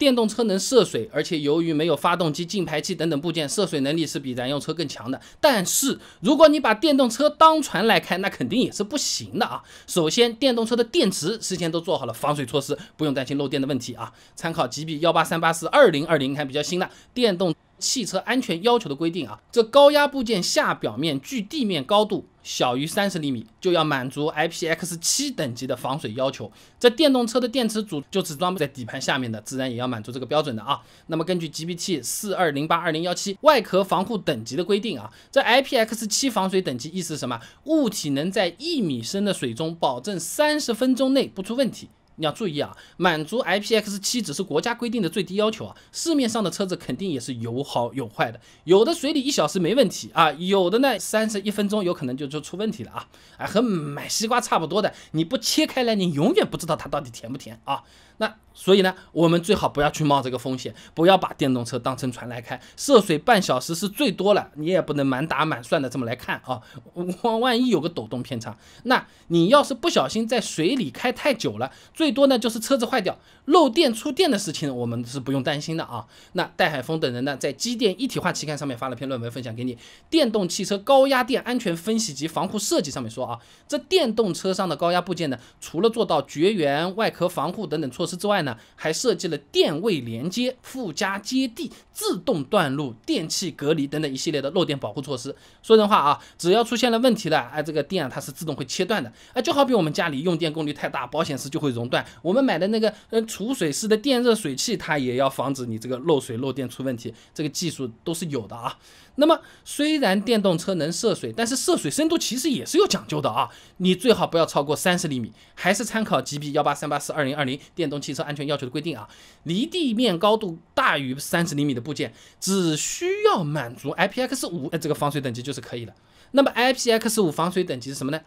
电动车能涉水，而且由于没有发动机、进排气等等部件，涉水能力是比燃油车更强的。但是，如果你把电动车当船来开，那肯定也是不行的啊！首先，电动车的电池事先都做好了防水措施，不用担心漏电的问题啊。参考吉 B 幺八三八四二零二零，看比较新的电动。汽车安全要求的规定啊，这高压部件下表面距地面高度小于三十厘米，就要满足 IPX7 等级的防水要求。这电动车的电池组就是装在底盘下面的，自然也要满足这个标准的啊。那么根据 GB/T 42082017外壳防护等级的规定啊，这 IPX7 防水等级意思是什么？物体能在一米深的水中，保证三十分钟内不出问题。你要注意啊，满足 IPX7 只是国家规定的最低要求啊，市面上的车子肯定也是有好有坏的，有的水里一小时没问题啊，有的呢三十一分钟有可能就就出问题了啊，啊和买西瓜差不多的，你不切开来你永远不知道它到底甜不甜啊，那所以呢，我们最好不要去冒这个风险，不要把电动车当成船来开，涉水半小时是最多了，你也不能满打满算的这么来看啊，万万一有个抖动偏差，那你要是不小心在水里开太久了最最多呢，就是车子坏掉、漏电、触电的事情，我们是不用担心的啊。那戴海峰等人呢，在《机电一体化》期刊上面发了篇论文，分享给你，《电动汽车高压电安全分析及防护设计》上面说啊，这电动车上的高压部件呢，除了做到绝缘、外壳防护等等措施之外呢，还设计了电位连接、附加接地、自动断路、电气隔离等等一系列的漏电保护措施。说人话啊，只要出现了问题了，哎，这个电它是自动会切断的，哎，就好比我们家里用电功率太大，保险丝就会熔。对，我们买的那个呃储水式的电热水器，它也要防止你这个漏水漏电出问题，这个技术都是有的啊。那么虽然电动车能涉水，但是涉水深度其实也是有讲究的啊，你最好不要超过三十厘米，还是参考 GB 幺八三八四二零二零电动汽车安全要求的规定啊。离地面高度大于三十厘米的部件，只需要满足 IPX 五这个防水等级就是可以的。那么 IPX 五防水等级是什么呢？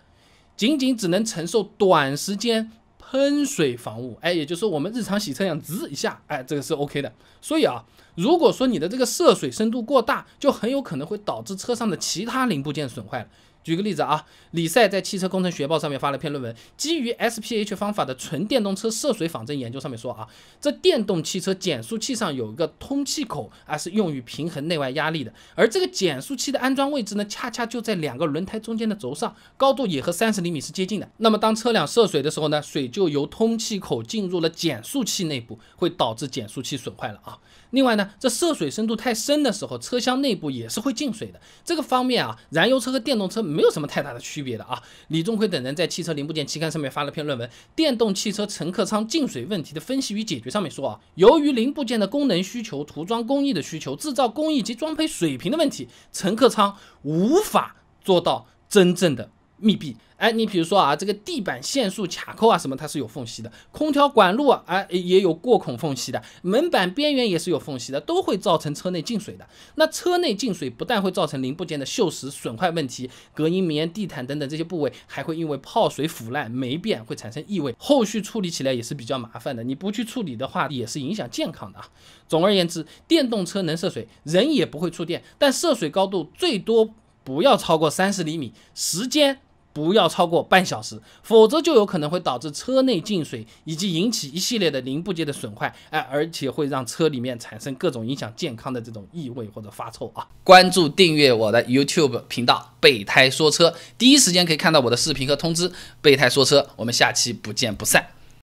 仅仅只能承受短时间。喷水防雾，哎，也就是说我们日常洗车一样滋一下，哎，这个是 OK 的。所以啊，如果说你的这个涉水深度过大，就很有可能会导致车上的其他零部件损坏了。举个例子啊，李赛在《汽车工程学报》上面发了篇论文，基于 SPH 方法的纯电动车涉水仿真研究。上面说啊，这电动汽车减速器上有一个通气口，啊是用于平衡内外压力的。而这个减速器的安装位置呢，恰恰就在两个轮胎中间的轴上，高度也和三十厘米是接近的。那么当车辆涉水的时候呢，水就由通气口进入了减速器内部，会导致减速器损坏了啊。另外呢，这涉水深度太深的时候，车厢内部也是会进水的。这个方面啊，燃油车和电动车。没有什么太大的区别的啊。李忠奎等人在《汽车零部件》期刊上面发了篇论文，《电动汽车乘客舱进水问题的分析与解决》上面说啊，由于零部件的功能需求、涂装工艺的需求、制造工艺及装配水平的问题，乘客舱无法做到真正的密闭。哎，你比如说啊，这个地板线束卡扣啊，什么它是有缝隙的，空调管路啊，哎也有过孔缝隙的，门板边缘也是有缝隙的，都会造成车内进水的。那车内进水不但会造成零部件的锈蚀损坏问题，隔音棉、地毯等等这些部位还会因为泡水腐烂霉变，会产生异味，后续处理起来也是比较麻烦的。你不去处理的话，也是影响健康的啊。总而言之，电动车能涉水，人也不会触电，但涉水高度最多不要超过三十厘米，时间。不要超过半小时，否则就有可能会导致车内进水，以及引起一系列的零部件的损坏。哎，而且会让车里面产生各种影响健康的这种异味或者发臭啊！关注订阅我的 YouTube 频道“备胎说车”，第一时间可以看到我的视频和通知。“备胎说车”，我们下期不见不散。